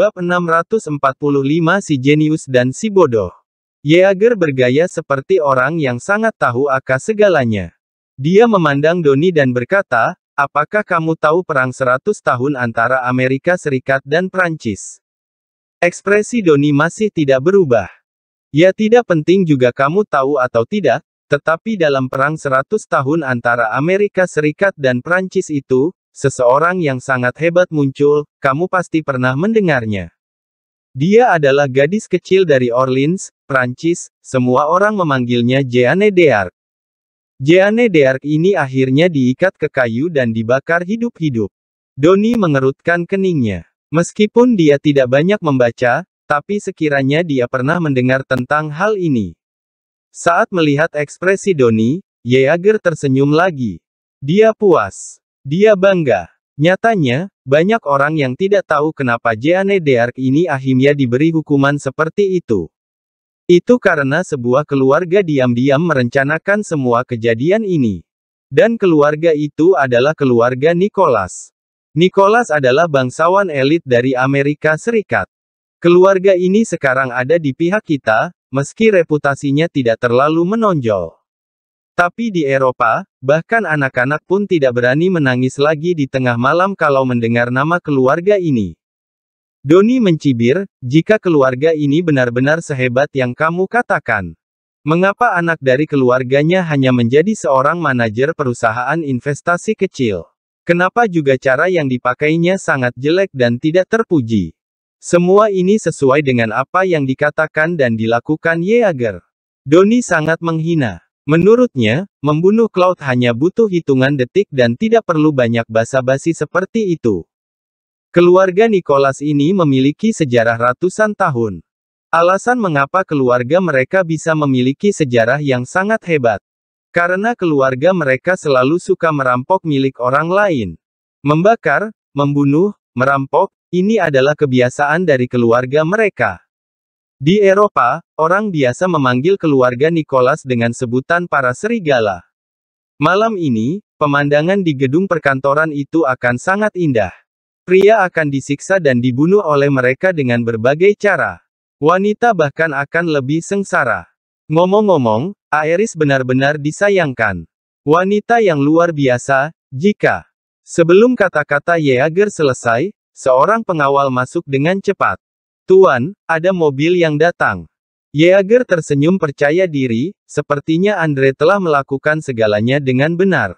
Bab 645 Si Jenius dan Si Bodoh Yeager bergaya seperti orang yang sangat tahu akan segalanya. Dia memandang Doni dan berkata, apakah kamu tahu perang 100 tahun antara Amerika Serikat dan perancis Ekspresi Doni masih tidak berubah. Ya tidak penting juga kamu tahu atau tidak, tetapi dalam perang 100 tahun antara Amerika Serikat dan perancis itu, Seseorang yang sangat hebat muncul, kamu pasti pernah mendengarnya. Dia adalah gadis kecil dari Orleans, Prancis, semua orang memanggilnya Jeanne d'Arc. Jeanne d'Arc ini akhirnya diikat ke kayu dan dibakar hidup-hidup. Doni mengerutkan keningnya. Meskipun dia tidak banyak membaca, tapi sekiranya dia pernah mendengar tentang hal ini. Saat melihat ekspresi Doni, Yeager tersenyum lagi. Dia puas. Dia bangga. Nyatanya, banyak orang yang tidak tahu kenapa Jeanne d'Arc ini akhirnya diberi hukuman seperti itu. Itu karena sebuah keluarga diam-diam merencanakan semua kejadian ini. Dan keluarga itu adalah keluarga Nicholas. Nicholas adalah bangsawan elit dari Amerika Serikat. Keluarga ini sekarang ada di pihak kita, meski reputasinya tidak terlalu menonjol. Tapi di Eropa, bahkan anak-anak pun tidak berani menangis lagi di tengah malam kalau mendengar nama keluarga ini. Doni mencibir, jika keluarga ini benar-benar sehebat yang kamu katakan. Mengapa anak dari keluarganya hanya menjadi seorang manajer perusahaan investasi kecil? Kenapa juga cara yang dipakainya sangat jelek dan tidak terpuji? Semua ini sesuai dengan apa yang dikatakan dan dilakukan Yeager. Doni sangat menghina. Menurutnya, membunuh Cloud hanya butuh hitungan detik dan tidak perlu banyak basa-basi seperti itu. Keluarga Nicholas ini memiliki sejarah ratusan tahun. Alasan mengapa keluarga mereka bisa memiliki sejarah yang sangat hebat. Karena keluarga mereka selalu suka merampok milik orang lain. Membakar, membunuh, merampok, ini adalah kebiasaan dari keluarga mereka. Di Eropa, orang biasa memanggil keluarga Nicholas dengan sebutan para serigala. Malam ini, pemandangan di gedung perkantoran itu akan sangat indah. Pria akan disiksa dan dibunuh oleh mereka dengan berbagai cara. Wanita bahkan akan lebih sengsara. Ngomong-ngomong, Aeris benar-benar disayangkan. Wanita yang luar biasa, jika sebelum kata-kata Yeager selesai, seorang pengawal masuk dengan cepat. Tuan, ada mobil yang datang. Yeager tersenyum percaya diri, sepertinya Andre telah melakukan segalanya dengan benar.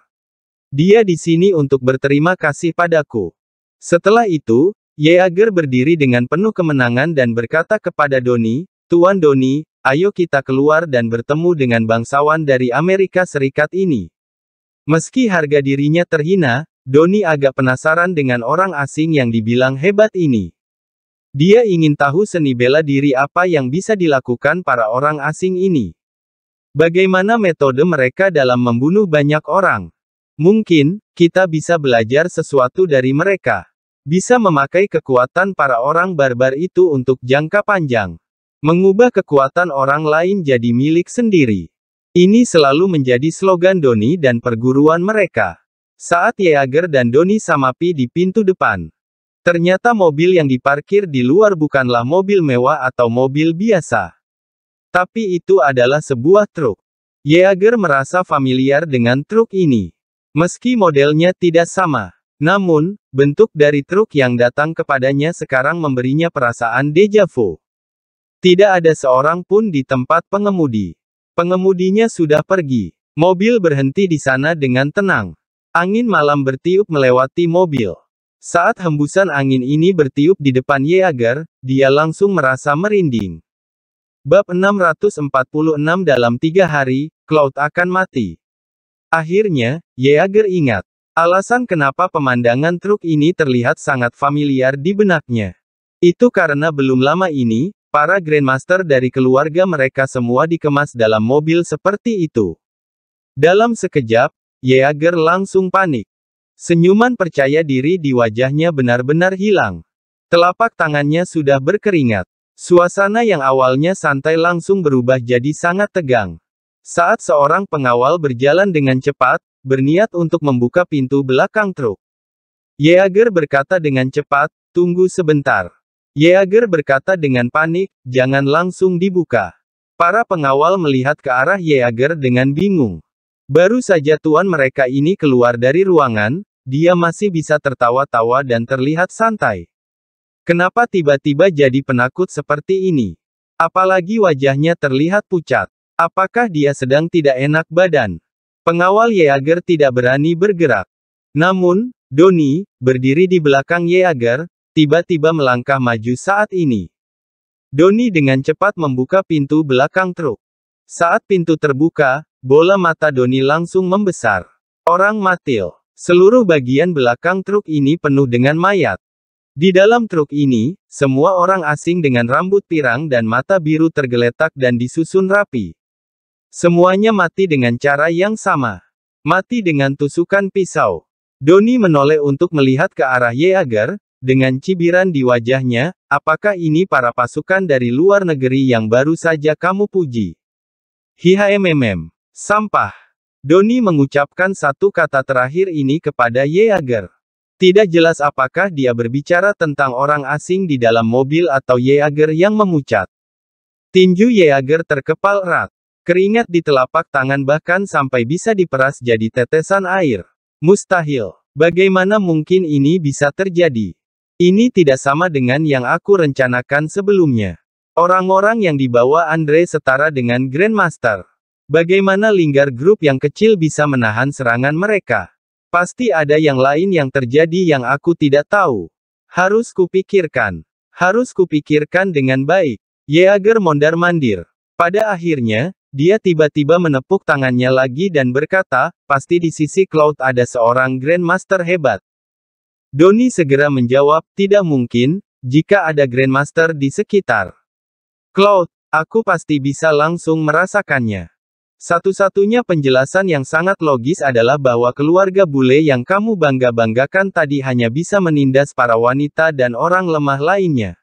Dia di sini untuk berterima kasih padaku. Setelah itu, Yeager berdiri dengan penuh kemenangan dan berkata kepada Doni, Tuan Doni, ayo kita keluar dan bertemu dengan bangsawan dari Amerika Serikat ini. Meski harga dirinya terhina, Doni agak penasaran dengan orang asing yang dibilang hebat ini. Dia ingin tahu seni bela diri apa yang bisa dilakukan para orang asing ini. Bagaimana metode mereka dalam membunuh banyak orang? Mungkin, kita bisa belajar sesuatu dari mereka. Bisa memakai kekuatan para orang barbar itu untuk jangka panjang. Mengubah kekuatan orang lain jadi milik sendiri. Ini selalu menjadi slogan Doni dan perguruan mereka. Saat Yeager dan Doni Samapi di pintu depan. Ternyata mobil yang diparkir di luar bukanlah mobil mewah atau mobil biasa. Tapi itu adalah sebuah truk. Yeager merasa familiar dengan truk ini. Meski modelnya tidak sama. Namun, bentuk dari truk yang datang kepadanya sekarang memberinya perasaan deja vu. Tidak ada seorang pun di tempat pengemudi. Pengemudinya sudah pergi. Mobil berhenti di sana dengan tenang. Angin malam bertiup melewati mobil. Saat hembusan angin ini bertiup di depan Yeager, dia langsung merasa merinding. Bab 646 dalam tiga hari, Cloud akan mati. Akhirnya, Yeager ingat. Alasan kenapa pemandangan truk ini terlihat sangat familiar di benaknya. Itu karena belum lama ini, para Grandmaster dari keluarga mereka semua dikemas dalam mobil seperti itu. Dalam sekejap, Yeager langsung panik. Senyuman percaya diri di wajahnya benar-benar hilang. Telapak tangannya sudah berkeringat. Suasana yang awalnya santai langsung berubah jadi sangat tegang. Saat seorang pengawal berjalan dengan cepat, berniat untuk membuka pintu belakang truk. Yeager berkata dengan cepat, tunggu sebentar. Yeager berkata dengan panik, jangan langsung dibuka. Para pengawal melihat ke arah Yeager dengan bingung. Baru saja tuan mereka ini keluar dari ruangan, dia masih bisa tertawa-tawa dan terlihat santai. Kenapa tiba-tiba jadi penakut seperti ini? Apalagi wajahnya terlihat pucat. Apakah dia sedang tidak enak badan? Pengawal Yeager tidak berani bergerak. Namun, Doni, berdiri di belakang Yeager, tiba-tiba melangkah maju saat ini. Doni dengan cepat membuka pintu belakang truk. Saat pintu terbuka, bola mata Doni langsung membesar. Orang matil. Seluruh bagian belakang truk ini penuh dengan mayat. Di dalam truk ini, semua orang asing dengan rambut pirang dan mata biru tergeletak dan disusun rapi. Semuanya mati dengan cara yang sama. Mati dengan tusukan pisau. Doni menoleh untuk melihat ke arah Yeager, dengan cibiran di wajahnya, apakah ini para pasukan dari luar negeri yang baru saja kamu puji? Hihaememem. Sampah. Doni mengucapkan satu kata terakhir ini kepada Yeager. Tidak jelas apakah dia berbicara tentang orang asing di dalam mobil atau Yeager yang memucat. Tinju Yeager terkepal erat. Keringat di telapak tangan bahkan sampai bisa diperas jadi tetesan air. Mustahil. Bagaimana mungkin ini bisa terjadi? Ini tidak sama dengan yang aku rencanakan sebelumnya. Orang-orang yang dibawa Andre setara dengan Grandmaster. Bagaimana Linggar Group yang kecil bisa menahan serangan mereka? Pasti ada yang lain yang terjadi yang aku tidak tahu. Harus kupikirkan. Harus kupikirkan dengan baik. Yeager mondar-mandir. Pada akhirnya, dia tiba-tiba menepuk tangannya lagi dan berkata, pasti di sisi Cloud ada seorang Grandmaster hebat. Doni segera menjawab, tidak mungkin, jika ada Grandmaster di sekitar. Cloud, aku pasti bisa langsung merasakannya. Satu-satunya penjelasan yang sangat logis adalah bahwa keluarga bule yang kamu bangga-banggakan tadi hanya bisa menindas para wanita dan orang lemah lainnya.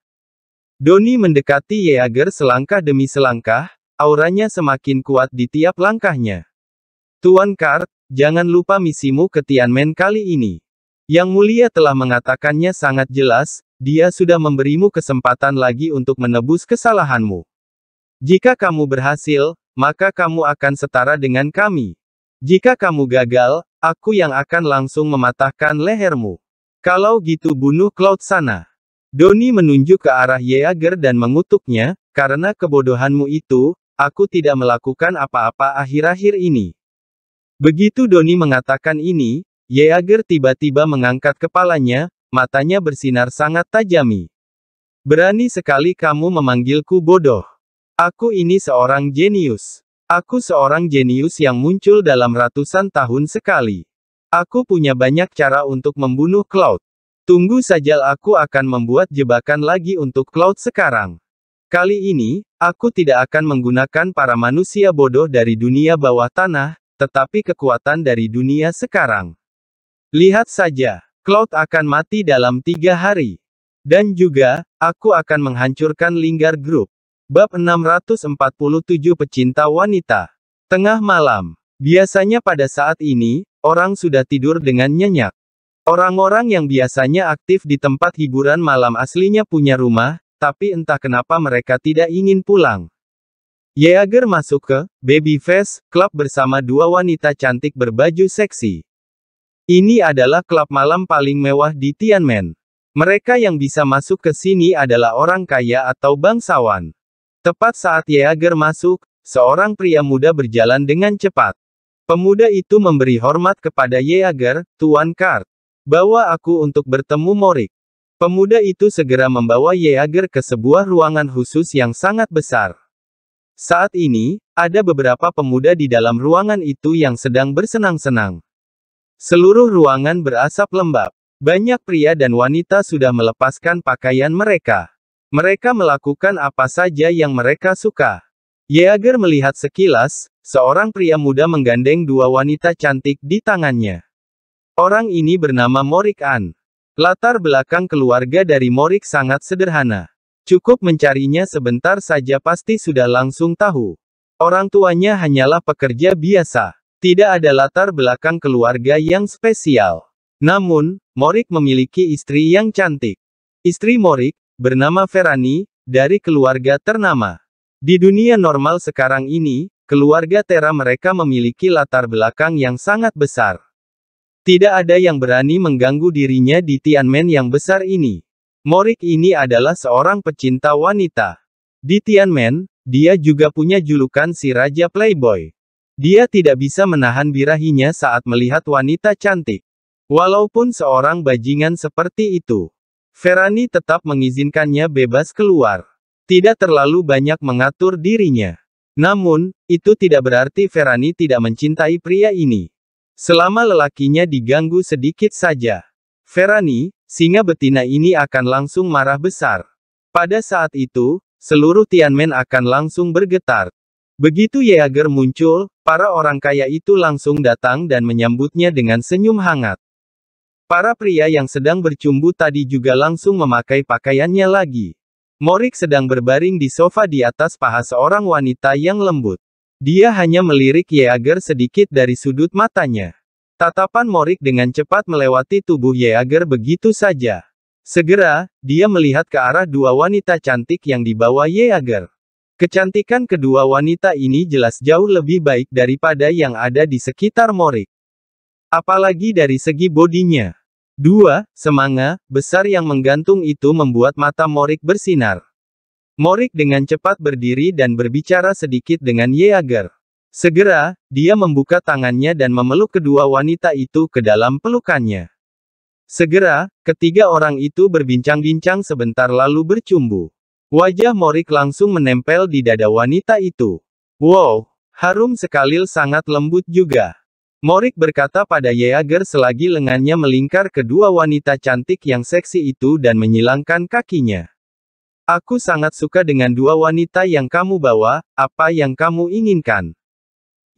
Doni mendekati Yeager selangkah demi selangkah, auranya semakin kuat di tiap langkahnya. Tuan Kart, jangan lupa misimu ke Tianmen kali ini. Yang mulia telah mengatakannya sangat jelas, dia sudah memberimu kesempatan lagi untuk menebus kesalahanmu. Jika kamu berhasil, maka kamu akan setara dengan kami. Jika kamu gagal, aku yang akan langsung mematahkan lehermu. Kalau gitu bunuh Cloud sana. Doni menunjuk ke arah Yeager dan mengutuknya, karena kebodohanmu itu, aku tidak melakukan apa-apa akhir-akhir ini. Begitu Doni mengatakan ini, Yeager tiba-tiba mengangkat kepalanya, matanya bersinar sangat tajami. Berani sekali kamu memanggilku bodoh. Aku ini seorang jenius. Aku seorang jenius yang muncul dalam ratusan tahun sekali. Aku punya banyak cara untuk membunuh Cloud. Tunggu saja aku akan membuat jebakan lagi untuk Cloud sekarang. Kali ini, aku tidak akan menggunakan para manusia bodoh dari dunia bawah tanah, tetapi kekuatan dari dunia sekarang. Lihat saja, Cloud akan mati dalam tiga hari. Dan juga, aku akan menghancurkan Linggar Group. Bab 647 Pecinta Wanita Tengah malam. Biasanya pada saat ini, orang sudah tidur dengan nyenyak. Orang-orang yang biasanya aktif di tempat hiburan malam aslinya punya rumah, tapi entah kenapa mereka tidak ingin pulang. Yeager masuk ke Baby Face Club bersama dua wanita cantik berbaju seksi. Ini adalah klub malam paling mewah di Tianmen. Mereka yang bisa masuk ke sini adalah orang kaya atau bangsawan. Tepat saat Yeager masuk, seorang pria muda berjalan dengan cepat. Pemuda itu memberi hormat kepada Yeager, Tuan Kart. Bawa aku untuk bertemu Morik. Pemuda itu segera membawa Yeager ke sebuah ruangan khusus yang sangat besar. Saat ini, ada beberapa pemuda di dalam ruangan itu yang sedang bersenang-senang. Seluruh ruangan berasap lembab. Banyak pria dan wanita sudah melepaskan pakaian mereka. Mereka melakukan apa saja yang mereka suka. Yeager melihat sekilas, seorang pria muda menggandeng dua wanita cantik di tangannya. Orang ini bernama Morik An. Latar belakang keluarga dari Morik sangat sederhana. Cukup mencarinya sebentar saja pasti sudah langsung tahu. Orang tuanya hanyalah pekerja biasa. Tidak ada latar belakang keluarga yang spesial. Namun, Morik memiliki istri yang cantik. Istri Morik, bernama Ferani, dari keluarga ternama. Di dunia normal sekarang ini, keluarga Tera mereka memiliki latar belakang yang sangat besar. Tidak ada yang berani mengganggu dirinya di Tianmen yang besar ini. Morik ini adalah seorang pecinta wanita. Di Tianmen, dia juga punya julukan si Raja Playboy. Dia tidak bisa menahan birahinya saat melihat wanita cantik. Walaupun seorang bajingan seperti itu, Ferrani tetap mengizinkannya bebas keluar. Tidak terlalu banyak mengatur dirinya. Namun, itu tidak berarti Ferrani tidak mencintai pria ini. Selama lelakinya diganggu sedikit saja. Ferrani, singa betina ini akan langsung marah besar. Pada saat itu, seluruh Tianmen akan langsung bergetar. Begitu Yeager muncul, para orang kaya itu langsung datang dan menyambutnya dengan senyum hangat. Para pria yang sedang bercumbu tadi juga langsung memakai pakaiannya lagi. Morik sedang berbaring di sofa di atas paha seorang wanita yang lembut. Dia hanya melirik Yeager sedikit dari sudut matanya. Tatapan Morik dengan cepat melewati tubuh Yeager begitu saja. Segera, dia melihat ke arah dua wanita cantik yang dibawa Yeager. Kecantikan kedua wanita ini jelas jauh lebih baik daripada yang ada di sekitar Morik. Apalagi dari segi bodinya. Dua, semanga, besar yang menggantung itu membuat mata Morik bersinar. Morik dengan cepat berdiri dan berbicara sedikit dengan Yeager. Segera, dia membuka tangannya dan memeluk kedua wanita itu ke dalam pelukannya. Segera, ketiga orang itu berbincang-bincang sebentar lalu bercumbu. Wajah Morik langsung menempel di dada wanita itu. Wow, harum sekali sangat lembut juga. Morik berkata pada Yeager selagi lengannya melingkar kedua wanita cantik yang seksi itu dan menyilangkan kakinya. Aku sangat suka dengan dua wanita yang kamu bawa, apa yang kamu inginkan?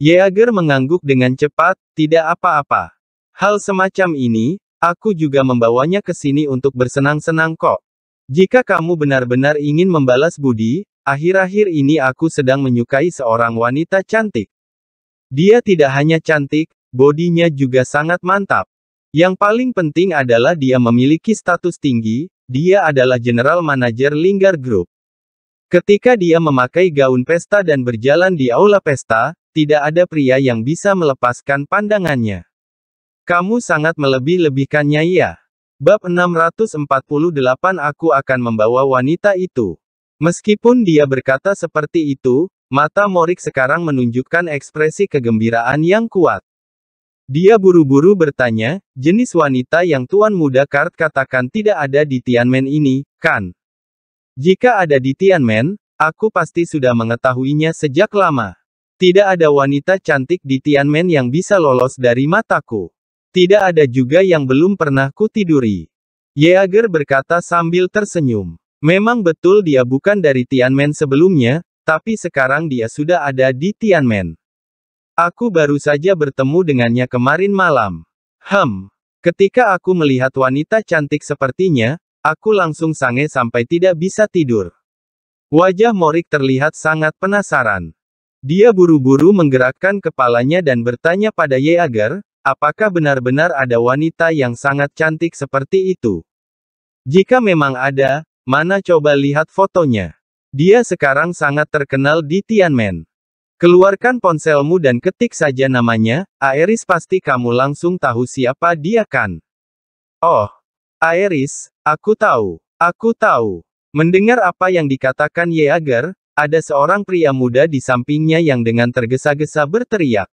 Yeager mengangguk dengan cepat, tidak apa-apa. Hal semacam ini, aku juga membawanya ke sini untuk bersenang-senang kok. Jika kamu benar-benar ingin membalas budi, akhir-akhir ini aku sedang menyukai seorang wanita cantik. Dia tidak hanya cantik, bodinya juga sangat mantap. Yang paling penting adalah dia memiliki status tinggi, dia adalah general manager Linggar Group. Ketika dia memakai gaun pesta dan berjalan di aula pesta, tidak ada pria yang bisa melepaskan pandangannya. Kamu sangat melebih-lebihkannya ya. Bab 648 Aku akan membawa wanita itu. Meskipun dia berkata seperti itu, Mata Morik sekarang menunjukkan ekspresi kegembiraan yang kuat. Dia buru-buru bertanya, jenis wanita yang Tuan Muda Kart katakan tidak ada di Tianmen ini, kan? Jika ada di Tianmen, aku pasti sudah mengetahuinya sejak lama. Tidak ada wanita cantik di Tianmen yang bisa lolos dari mataku. Tidak ada juga yang belum pernah kutiduri. Yeager berkata sambil tersenyum. Memang betul dia bukan dari Tianmen sebelumnya, tapi sekarang dia sudah ada di Tianmen. Aku baru saja bertemu dengannya kemarin malam. Hem. Ketika aku melihat wanita cantik sepertinya, aku langsung sange sampai tidak bisa tidur. Wajah Morik terlihat sangat penasaran. Dia buru-buru menggerakkan kepalanya dan bertanya pada Ye agar, apakah benar-benar ada wanita yang sangat cantik seperti itu? Jika memang ada, mana coba lihat fotonya? Dia sekarang sangat terkenal di Tianmen. Keluarkan ponselmu dan ketik saja namanya, Aeris pasti kamu langsung tahu siapa dia kan. Oh, Aeris, aku tahu, aku tahu. Mendengar apa yang dikatakan Yeager, ada seorang pria muda di sampingnya yang dengan tergesa-gesa berteriak.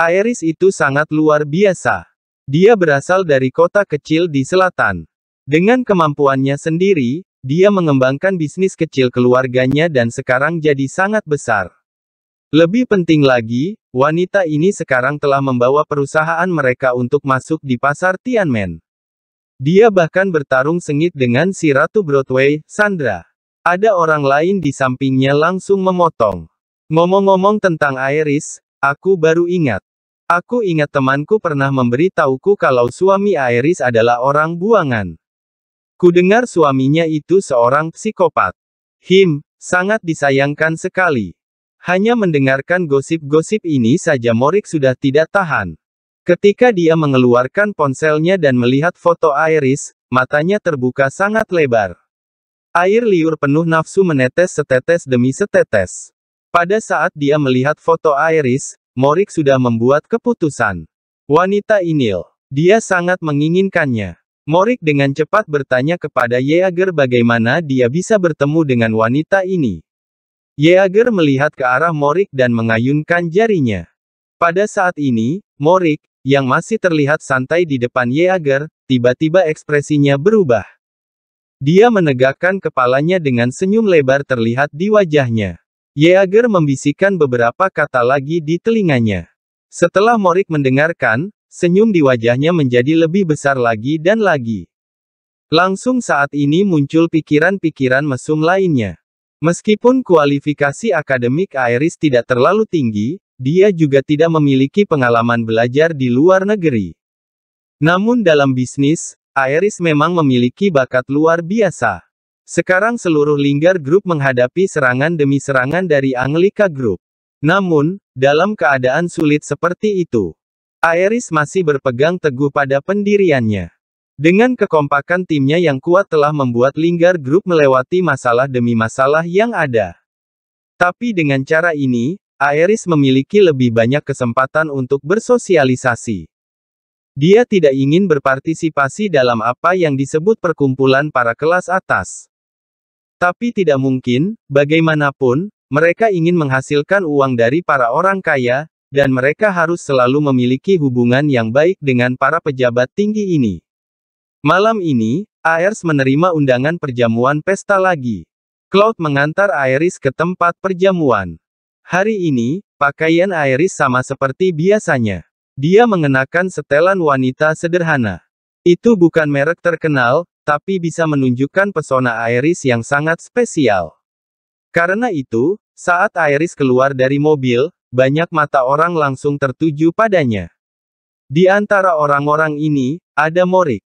Aeris itu sangat luar biasa. Dia berasal dari kota kecil di selatan. Dengan kemampuannya sendiri, dia mengembangkan bisnis kecil keluarganya dan sekarang jadi sangat besar. Lebih penting lagi, wanita ini sekarang telah membawa perusahaan mereka untuk masuk di pasar Tianmen. Dia bahkan bertarung sengit dengan si Ratu Broadway, Sandra. Ada orang lain di sampingnya langsung memotong. Ngomong-ngomong tentang Iris, aku baru ingat. Aku ingat temanku pernah memberitahuku kalau suami Iris adalah orang buangan. Kudengar suaminya itu seorang psikopat. Him, sangat disayangkan sekali. Hanya mendengarkan gosip-gosip ini saja Morik sudah tidak tahan. Ketika dia mengeluarkan ponselnya dan melihat foto Iris, matanya terbuka sangat lebar. Air liur penuh nafsu menetes setetes demi setetes. Pada saat dia melihat foto Iris, Morik sudah membuat keputusan. Wanita inil. Dia sangat menginginkannya. Morik dengan cepat bertanya kepada Yeager bagaimana dia bisa bertemu dengan wanita ini. Yeager melihat ke arah Morik dan mengayunkan jarinya. Pada saat ini, Morik, yang masih terlihat santai di depan Yeager, tiba-tiba ekspresinya berubah. Dia menegakkan kepalanya dengan senyum lebar terlihat di wajahnya. Yeager membisikkan beberapa kata lagi di telinganya. Setelah Morik mendengarkan, Senyum di wajahnya menjadi lebih besar lagi dan lagi. Langsung saat ini muncul pikiran-pikiran mesum lainnya. Meskipun kualifikasi akademik Iris tidak terlalu tinggi, dia juga tidak memiliki pengalaman belajar di luar negeri. Namun dalam bisnis, Iris memang memiliki bakat luar biasa. Sekarang seluruh Linggar grup menghadapi serangan demi serangan dari Anglika Group. Namun, dalam keadaan sulit seperti itu, Aeris masih berpegang teguh pada pendiriannya. Dengan kekompakan timnya yang kuat telah membuat Linggar Group melewati masalah demi masalah yang ada. Tapi dengan cara ini, Aeris memiliki lebih banyak kesempatan untuk bersosialisasi. Dia tidak ingin berpartisipasi dalam apa yang disebut perkumpulan para kelas atas. Tapi tidak mungkin, bagaimanapun, mereka ingin menghasilkan uang dari para orang kaya, dan mereka harus selalu memiliki hubungan yang baik dengan para pejabat tinggi ini. Malam ini, Aers menerima undangan perjamuan pesta lagi. Cloud mengantar Iris ke tempat perjamuan. Hari ini, pakaian Iris sama seperti biasanya. Dia mengenakan setelan wanita sederhana. Itu bukan merek terkenal, tapi bisa menunjukkan pesona Iris yang sangat spesial. Karena itu, saat Iris keluar dari mobil, banyak mata orang langsung tertuju padanya. Di antara orang-orang ini, ada Morik.